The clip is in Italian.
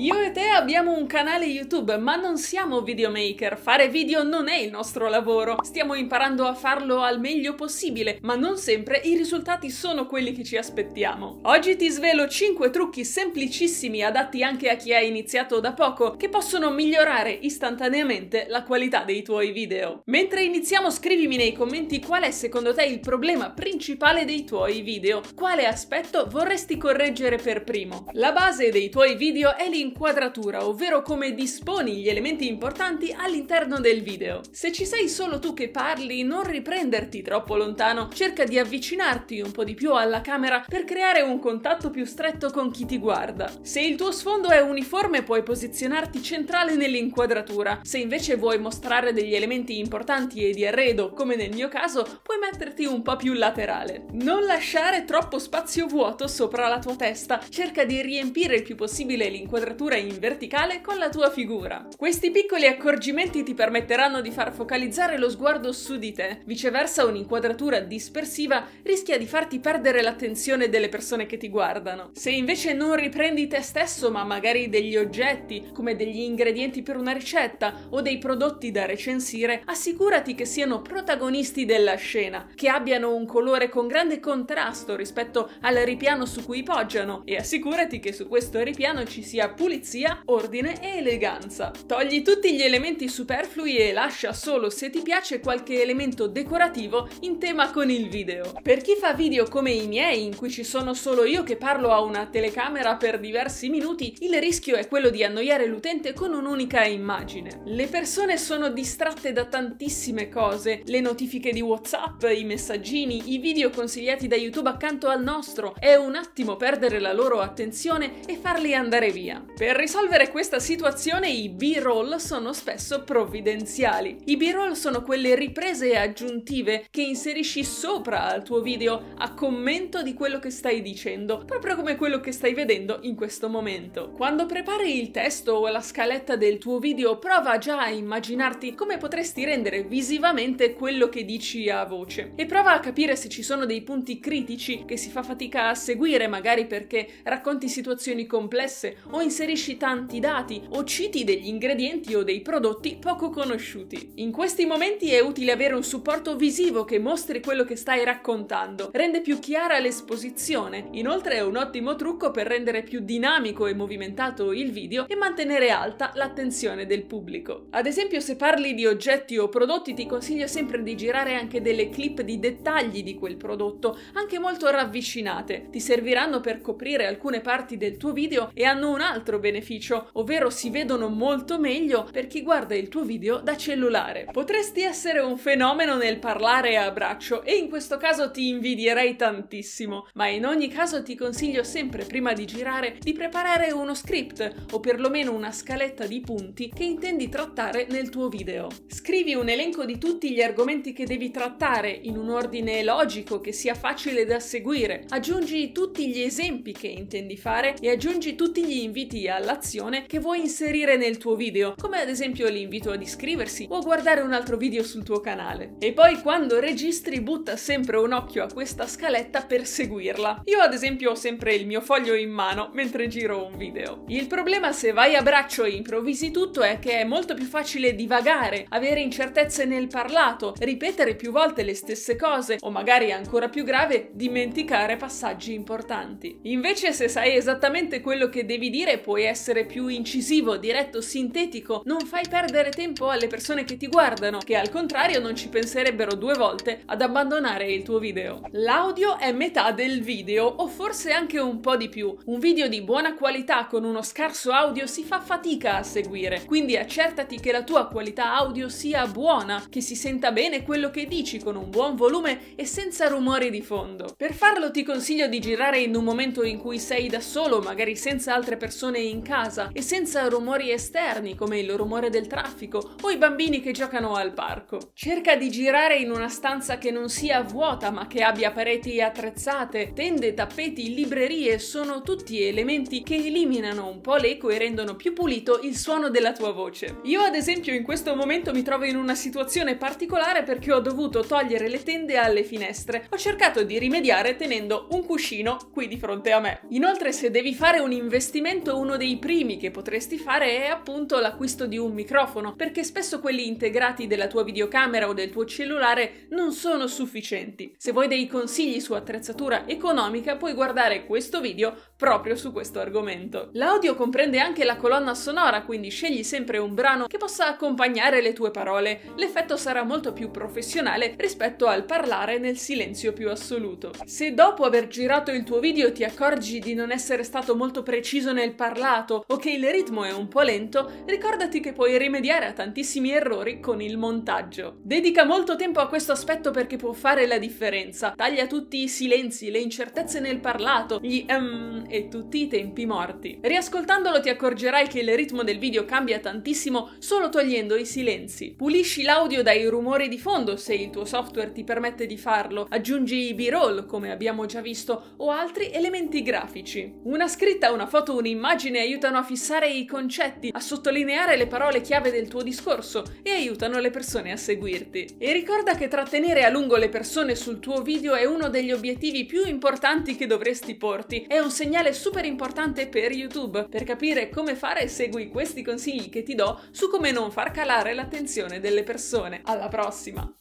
言うて abbiamo un canale YouTube, ma non siamo videomaker. Fare video non è il nostro lavoro. Stiamo imparando a farlo al meglio possibile, ma non sempre i risultati sono quelli che ci aspettiamo. Oggi ti svelo 5 trucchi semplicissimi adatti anche a chi ha iniziato da poco, che possono migliorare istantaneamente la qualità dei tuoi video. Mentre iniziamo scrivimi nei commenti qual è secondo te il problema principale dei tuoi video, quale aspetto vorresti correggere per primo. La base dei tuoi video è l'inquadratura struttura, ovvero come disponi gli elementi importanti all'interno del video. Se ci sei solo tu che parli, non riprenderti troppo lontano, cerca di avvicinarti un po' di più alla camera per creare un contatto più stretto con chi ti guarda. Se il tuo sfondo è uniforme puoi posizionarti centrale nell'inquadratura, se invece vuoi mostrare degli elementi importanti e di arredo, come nel mio caso, puoi metterti un po' più laterale. Non lasciare troppo spazio vuoto sopra la tua testa, cerca di riempire il più possibile l'inquadratura in verticale verticale con la tua figura. Questi piccoli accorgimenti ti permetteranno di far focalizzare lo sguardo su di te, viceversa un'inquadratura dispersiva rischia di farti perdere l'attenzione delle persone che ti guardano. Se invece non riprendi te stesso ma magari degli oggetti, come degli ingredienti per una ricetta o dei prodotti da recensire, assicurati che siano protagonisti della scena, che abbiano un colore con grande contrasto rispetto al ripiano su cui poggiano e assicurati che su questo ripiano ci sia pulizia ordine e eleganza. Togli tutti gli elementi superflui e lascia solo se ti piace qualche elemento decorativo in tema con il video. Per chi fa video come i miei, in cui ci sono solo io che parlo a una telecamera per diversi minuti, il rischio è quello di annoiare l'utente con un'unica immagine. Le persone sono distratte da tantissime cose, le notifiche di WhatsApp, i messaggini, i video consigliati da YouTube accanto al nostro, è un attimo perdere la loro attenzione e farli andare via. Per risolvere risolvere questa situazione i b-roll sono spesso provvidenziali. I b-roll sono quelle riprese aggiuntive che inserisci sopra al tuo video a commento di quello che stai dicendo, proprio come quello che stai vedendo in questo momento. Quando prepari il testo o la scaletta del tuo video, prova già a immaginarti come potresti rendere visivamente quello che dici a voce e prova a capire se ci sono dei punti critici che si fa fatica a seguire, magari perché racconti situazioni complesse o inserisci tante tanti dati o citi degli ingredienti o dei prodotti poco conosciuti. In questi momenti è utile avere un supporto visivo che mostri quello che stai raccontando, rende più chiara l'esposizione, inoltre è un ottimo trucco per rendere più dinamico e movimentato il video e mantenere alta l'attenzione del pubblico. Ad esempio se parli di oggetti o prodotti ti consiglio sempre di girare anche delle clip di dettagli di quel prodotto, anche molto ravvicinate, ti serviranno per coprire alcune parti del tuo video e hanno un altro beneficio ufficio, ovvero si vedono molto meglio per chi guarda il tuo video da cellulare. Potresti essere un fenomeno nel parlare a braccio e in questo caso ti invidierei tantissimo, ma in ogni caso ti consiglio sempre prima di girare di preparare uno script o perlomeno una scaletta di punti che intendi trattare nel tuo video. Scrivi un elenco di tutti gli argomenti che devi trattare in un ordine logico che sia facile da seguire. Aggiungi tutti gli esempi che intendi fare e aggiungi tutti gli inviti all'azione informazione che vuoi inserire nel tuo video, come ad esempio l'invito ad iscriversi o a guardare un altro video sul tuo canale. E poi quando registri butta sempre un occhio a questa scaletta per seguirla. Io ad esempio ho sempre il mio foglio in mano mentre giro un video. Il problema se vai a braccio e improvvisi tutto è che è molto più facile divagare, avere incertezze nel parlato, ripetere più volte le stesse cose o magari ancora più grave, dimenticare passaggi importanti. Invece se sai esattamente quello che devi dire puoi essere più incisivo, diretto, sintetico, non fai perdere tempo alle persone che ti guardano, che al contrario non ci penserebbero due volte ad abbandonare il tuo video. L'audio è metà del video, o forse anche un po' di più. Un video di buona qualità con uno scarso audio si fa fatica a seguire, quindi accertati che la tua qualità audio sia buona, che si senta bene quello che dici con un buon volume e senza rumori di fondo. Per farlo ti consiglio di girare in un momento in cui sei da solo, magari senza altre persone in casa casa e senza rumori esterni come il rumore del traffico o i bambini che giocano al parco. Cerca di girare in una stanza che non sia vuota ma che abbia pareti attrezzate, tende, tappeti, librerie, sono tutti elementi che eliminano un po' l'eco e rendono più pulito il suono della tua voce. Io ad esempio in questo momento mi trovo in una situazione particolare perché ho dovuto togliere le tende alle finestre. Ho cercato di rimediare tenendo un cuscino qui di fronte a me. Inoltre se devi fare un investimento uno dei primi primi che potresti fare è appunto l'acquisto di un microfono, perché spesso quelli integrati della tua videocamera o del tuo cellulare non sono sufficienti. Se vuoi dei consigli su attrezzatura economica puoi guardare questo video proprio su questo argomento. L'audio comprende anche la colonna sonora, quindi scegli sempre un brano che possa accompagnare le tue parole. L'effetto sarà molto più professionale rispetto al parlare nel silenzio più assoluto. Se dopo aver girato il tuo video ti accorgi di non essere stato molto preciso nel parlato o che il ritmo è un po' lento, ricordati che puoi rimediare a tantissimi errori con il montaggio. Dedica molto tempo a questo aspetto perché può fare la differenza. Taglia tutti i silenzi, le incertezze nel parlato, gli ehm e tutti i tempi morti. Riascoltandolo ti accorgerai che il ritmo del video cambia tantissimo solo togliendo i silenzi. Pulisci l'audio dai rumori di fondo se il tuo software ti permette di farlo, aggiungi i b-roll come abbiamo già visto o altri elementi grafici. Una scritta, una foto, un'immagine aiutano a fissare i concetti, a sottolineare le parole chiave del tuo discorso e aiutano le persone a seguirti. E ricorda che trattenere a lungo le persone sul tuo video è uno degli obiettivi più importanti che dovresti porti. È un segnale super importante per YouTube. Per capire come fare segui questi consigli che ti do su come non far calare l'attenzione delle persone. Alla prossima!